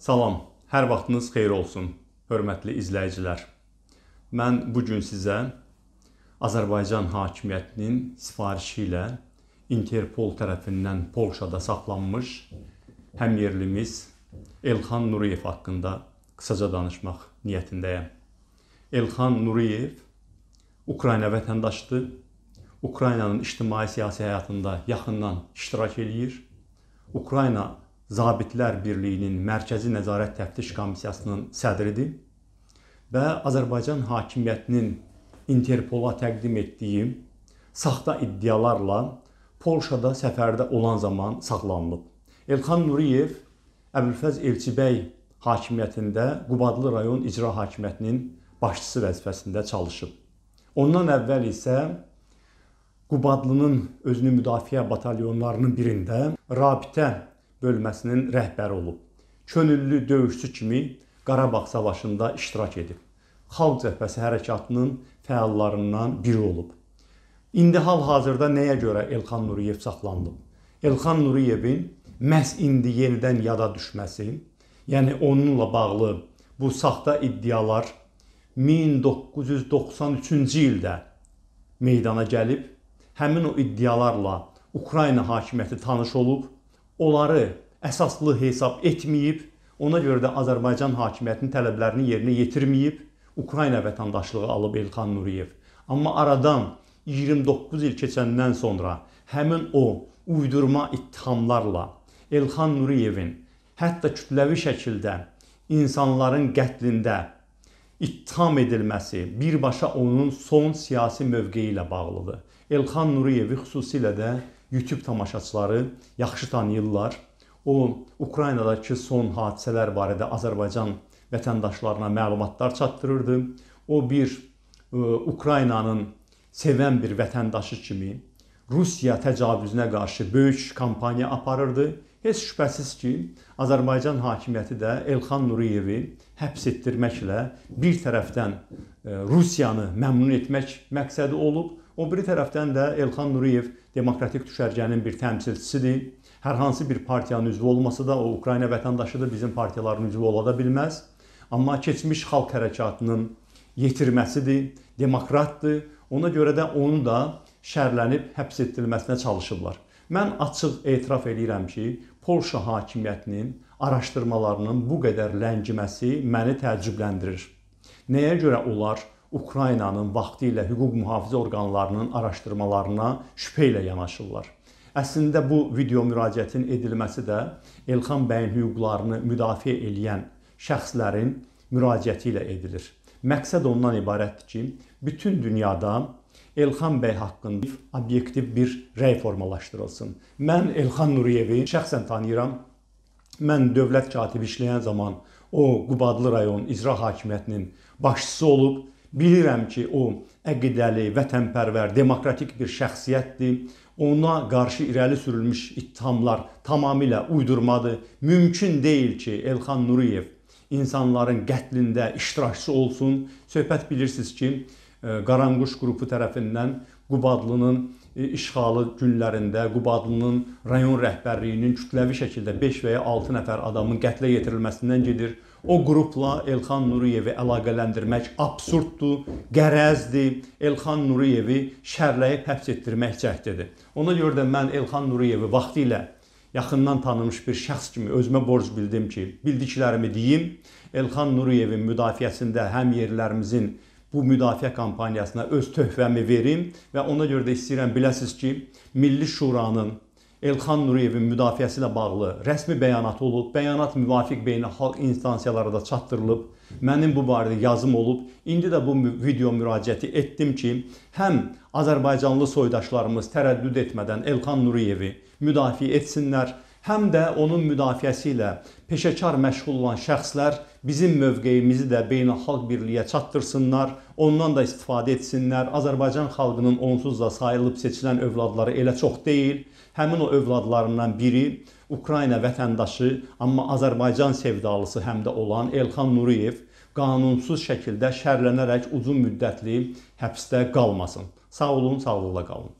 Salam, hər vaxtınız xeyir olsun, hörmətli izləyicilər. Mən bu gün sizə Azərbaycan hakimiyyətinin sifarişi ilə Interpol tərəfindən Polşada saxlanmış həmyerlimiz Elxan Nuriyev haqqında qısaca danışmaq niyyətindəyəm. Elxan Nuriyev Ukrayna vətəndaşıdır. Ukraynanın ictimai-siyasi həyatında yaxından iştirak eləyir. Ukrayna Zabitlər Birliyinin Mərkəzi Nəzarət Təftiş Komissiyasının sədridir və Azərbaycan hakimiyyətinin Interpola təqdim etdiyi saxta iddialarla Polşada səfərdə olan zaman saxlanılıb. Elxan Nuriyev Əbülfəz Elçibəy hakimiyyətində Qubadlı rayon icra hakimiyyətinin başçısı vəzifəsində çalışıb. Ondan əvvəl isə Qubadlının özünü müdafiə batalyonlarının birində rabitə bölməsinin rəhbəri olub. Könüllü döyüşçü kimi Qarabağ savaşında iştirak edib. Xalq cəbhəsi hərəkatının fəallarından biri olub. İndi hal-hazırda nəyə görə Elxan Nuriyev saxlanılıb? Elxan Nuriyevin məhz indi yenidən yada düşməsi, yəni onunla bağlı bu saxta iddialar 1993-cü ildə meydana gəlib. Həmin o iddialarla Ukrayna hakimiyyəti tanış olub onları əsaslı hesab etməyib, ona görə də Azərbaycan hakimiyyətinin tələblərini yerinə yetirməyib, Ukrayna vətəndaşlığı alıb Elxan Nuriyev. Amma aradan 29 il keçəndən sonra həmin o uydurma ittihamlarla Elxan Nuriyevin hətta kütləvi şəkildə insanların qətlində ittiham edilməsi birbaşa onun son siyasi mövqeyi ilə bağlıdır. Elxan Nuriyevi xüsusilə də YouTube tamaşaçıları yaxşı tanıyırlar. O Ukraynadakı son hadisələr barədə Azərbaycan vətəndaşlarına məlumatlar çatdırırdı. O bir ə, e, Ukraynanın sevən bir vətəndaşı kimi Rusiya təcavüzünə qarşı böyük kampaniya aparırdı. Heç şübhəsiz ki, Azərbaycan hakimiyyəti də Elxan Nuriyevi həbs etdirməklə bir tərəfdən e, Rusiyanı məmnun etmək məqsədi olub, o biri tərəfdən də Elxan Nuriyev demokratik düşərgənin bir təmsilçisidir. Hər hansı bir partiyanın üzvü olmasa da o Ukrayna vətəndaşıdır, bizim partiyaların üzvü ola da bilməz. Amma keçmiş xalq hərəkatının yetirməsidir, demokratdır. Ona görə də onu da şərlənib həbs etdirilməsinə çalışıblar. Mən açıq etiraf edirəm ki, Polşa hakimiyyətinin araşdırmalarının bu qədər ləngiməsi məni təəccübləndirir. Nəyə görə onlar Ukraynanın vaxtı ilə hüquq mühafizə orqanlarının araşdırmalarına şübhə ilə yanaşırlar. Əslində bu video müraciətin edilməsi də Elxan bəyin hüquqlarını müdafiə edən şəxslərin müraciəti ilə edilir. Məqsəd ondan ibarətdir ki, bütün dünyada Elxan bəy haqqında obyektiv bir rəy formalaşdırılsın. Mən Elxan Nuriyevi şəxsən tanıyıram. Mən dövlət katibi işləyən zaman o Qubadlı rayon icra hakimiyyətinin başçısı olub Bilirəm ki, o əqidəli, vətənpərvər, demokratik bir şəxsiyyətdir. Ona qarşı irəli sürülmüş ittihamlar tamamilə uydurmadır. Mümkün deyil ki, Elxan Nuriyev insanların qətlində iştirakçı olsun. Söhbət bilirsiniz ki, e, Qaranquş qrupu tərəfindən Qubadlının e, işğalı günlərində Qubadlının rayon rəhbərliyinin kütləvi şəkildə 5 və ya 6 nəfər adamın qətlə yetirilməsindən gedir. O qrupla Elxan Nuriyevi əlaqələndirmək absurddur, qərəzdir. Elxan Nuriyevi şərləyib həbs etdirmək cəhdidir. Ona görə də mən Elxan Nuriyevi vaxtı ilə yaxından tanımış bir şəxs kimi özümə borc bildim ki, bildiklərimi deyim. Elxan Nuriyevin müdafiəsində həm yerlərimizin bu müdafiə kampaniyasına öz töhfəmi verim və ona görə də istəyirəm biləsiniz ki, Milli Şuranın Elxan Nuriyevin müdafiəsi ilə bağlı rəsmi bəyanat olub. Bəyanat müvafiq beynəlxalq instansiyalara da çatdırılıb. Mənim bu barədə yazım olub. İndi də bu video müraciəti etdim ki, həm Azərbaycanlı soydaşlarımız tərəddüd etmədən Elxan Nuriyevi müdafiə etsinlər, həm də onun müdafiəsi ilə peşəkar məşğul olan şəxslər bizim mövqeyimizi də beynəlxalq birliyə çatdırsınlar, ondan da istifadə etsinlər. Azərbaycan xalqının onsuz da sayılıb seçilən övladları elə çox deyil. Həmin o övladlarından biri Ukrayna vətəndaşı, amma Azərbaycan sevdalısı həm də olan Elxan Nuriyev qanunsuz şəkildə şərlənərək uzun müddətli həbsdə qalmasın. Sağ olun, sağlıqla qalın.